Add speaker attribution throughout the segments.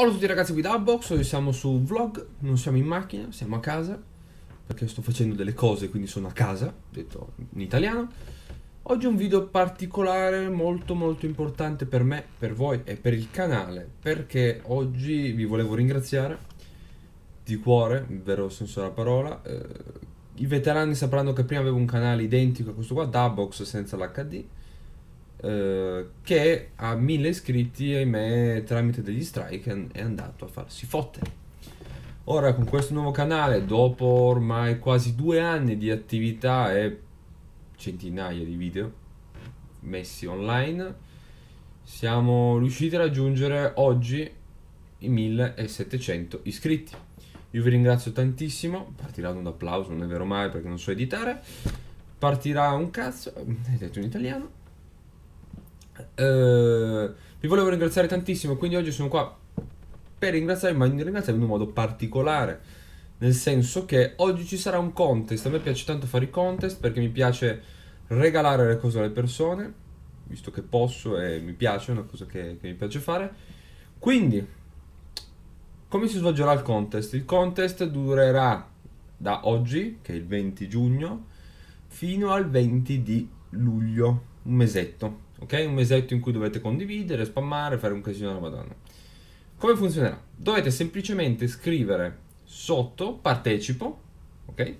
Speaker 1: Ciao a tutti ragazzi qui da Hubbox, oggi siamo su vlog, non siamo in macchina, siamo a casa Perché sto facendo delle cose, quindi sono a casa, detto in italiano Oggi un video particolare, molto molto importante per me, per voi e per il canale Perché oggi vi volevo ringraziare di cuore, in vero senso della parola eh, I veterani sapranno che prima avevo un canale identico a questo qua, Dabox senza l'HD eh, che a mille iscritti, ahimè, tramite degli strike è andato a farsi fottere. Ora con questo nuovo canale, dopo ormai quasi due anni di attività e centinaia di video messi online, siamo riusciti a raggiungere oggi i 1700 iscritti. Io vi ringrazio tantissimo, partirà un applauso, non è vero mai perché non so editare, partirà un cazzo, eh, hai detto in italiano, eh, vi volevo ringraziare tantissimo, quindi oggi sono qua per ringraziare, ma ringraziarvi in un modo particolare. Nel senso che oggi ci sarà un contest. A me piace tanto fare i contest perché mi piace regalare le cose alle persone, visto che posso e mi piace, è una cosa che, che mi piace fare. Quindi, come si svolgerà il contest? Il contest durerà da oggi, che è il 20 giugno, fino al 20 di luglio, un mesetto ok? Un mesetto in cui dovete condividere, spammare, fare un casino alla madonna. Come funzionerà? Dovete semplicemente scrivere sotto partecipo, ok?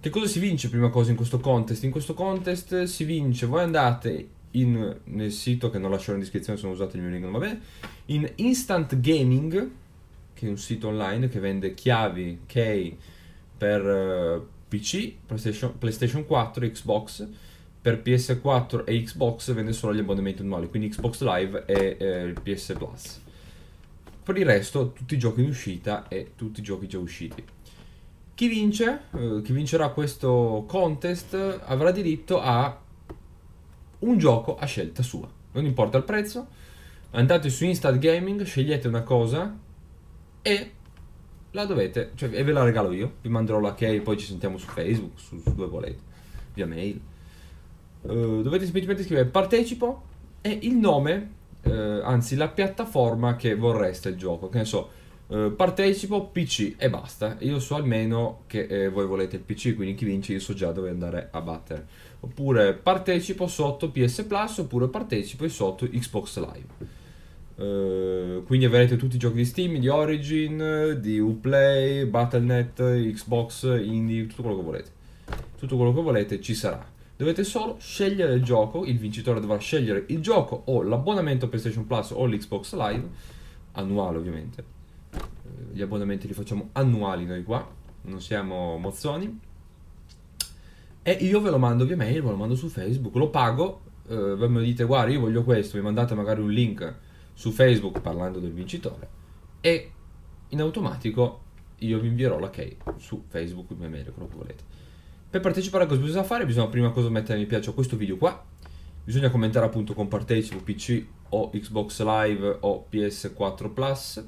Speaker 1: Che cosa si vince prima cosa in questo contest? In questo contest si vince, voi andate in, nel sito che non lascerò in descrizione se non usate il mio link, non va bene, in Instant Gaming, che è un sito online che vende chiavi, key per uh, eh, PC, PlayStation, PlayStation 4, Xbox, per PS4 e Xbox vende solo gli abbonamenti annuali, quindi Xbox Live e eh, il PS Plus. Per il resto, tutti i giochi in uscita e tutti i giochi già usciti. Chi vince, eh, chi vincerà questo contest, avrà diritto a un gioco a scelta sua. Non importa il prezzo, andate su Instant Gaming, scegliete una cosa e la dovete, cioè, e ve la regalo io, vi manderò la key, poi ci sentiamo su Facebook, su, su dove volete, via mail. Eh, dovete semplicemente scrivere partecipo e il nome, uh, anzi la piattaforma che vorreste il gioco. Che ne so, uh, partecipo PC e basta. Io so almeno che eh, voi volete il PC, quindi chi vince io so già dove andare a battere. Oppure partecipo sotto PS Plus, oppure partecipo sotto Xbox Live. Uh, quindi avrete tutti i giochi di Steam, di Origin, di Uplay, Battle.net, Xbox, Indie, tutto quello che volete. Tutto quello che volete ci sarà. Dovete solo scegliere il gioco, il vincitore dovrà scegliere il gioco o l'abbonamento PlayStation Plus o l'Xbox Live, annuale ovviamente. Eh, gli abbonamenti li facciamo annuali noi qua, non siamo mozzoni. E io ve lo mando via mail, ve lo mando su Facebook, lo pago, eh, voi mi dite guarda io voglio questo, mi mandate magari un link su Facebook parlando del vincitore e in automatico io vi invierò la key su Facebook, in mail, quello che volete. Per partecipare a cosa bisogna fare? Bisogna prima cosa mettere mi piace a questo video qua, bisogna commentare appunto con Partecipo PC o Xbox Live o PS4 Plus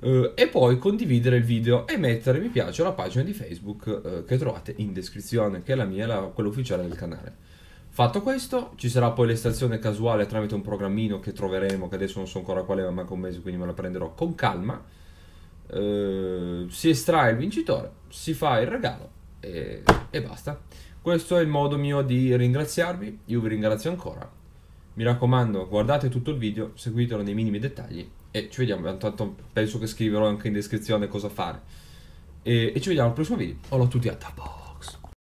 Speaker 1: eh, e poi condividere il video e mettere mi piace alla pagina di Facebook eh, che trovate in descrizione, che è la mia, la, quella ufficiale del canale. Fatto questo, ci sarà poi l'estrazione casuale tramite un programmino che troveremo, che adesso non so ancora quale, ma manca un mese, quindi me la prenderò con calma. Eh, si estrae il vincitore, si fa il regalo e, e basta. Questo è il modo mio di ringraziarvi, io vi ringrazio ancora. Mi raccomando, guardate tutto il video, seguitelo nei minimi dettagli e ci vediamo. Intanto penso che scriverò anche in descrizione cosa fare. E, e ci vediamo al prossimo video. Hola a tutti a tappo.